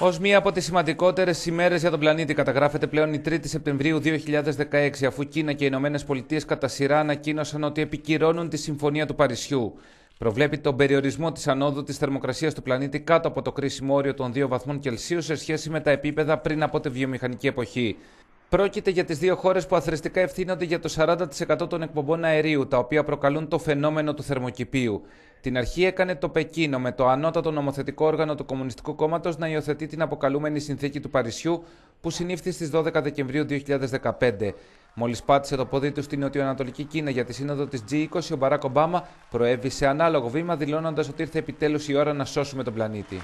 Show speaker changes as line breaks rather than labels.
Ως μία από τις σημαντικότερες ημέρες για τον πλανήτη, καταγράφεται πλέον η 3η Σεπτεμβρίου 2016, αφού Κίνα και οι Ηνωμένες Πολιτείες κατά σειρά ανακοίνωσαν ότι επικυρώνουν τη Συμφωνία του Παρισιού. Προβλέπει τον περιορισμό της ανόδου της θερμοκρασίας του πλανήτη κάτω από το κρίσιμο όριο των 2 βαθμών Κελσίου σε σχέση με τα επίπεδα πριν από τη βιομηχανική εποχή. Πρόκειται για τις δύο χώρες που αθρηστικά ευθύνονται για το 40% των εκπομπών αερίου, τα οποία προκαλούν το φαινόμενο του θερμοκηπίου. Στην αρχή έκανε το Πεκίνο με το ανώτατο νομοθετικό όργανο του Κομμουνιστικού Κόμματος να υιοθετεί την αποκαλούμενη Συνθήκη του Παρισιού που συνήφθη στις 12 Δεκεμβρίου 2015. Μόλις πάτησε το πόδι του στην νοτιοανατολική Κίνα για τη σύνοδο της G20, ο Μπαράκ Ομπάμα προέβη σε ανάλογο βήμα, δηλώνοντας ότι ήρθε επιτέλους η ώρα να σώσουμε τον πλανήτη.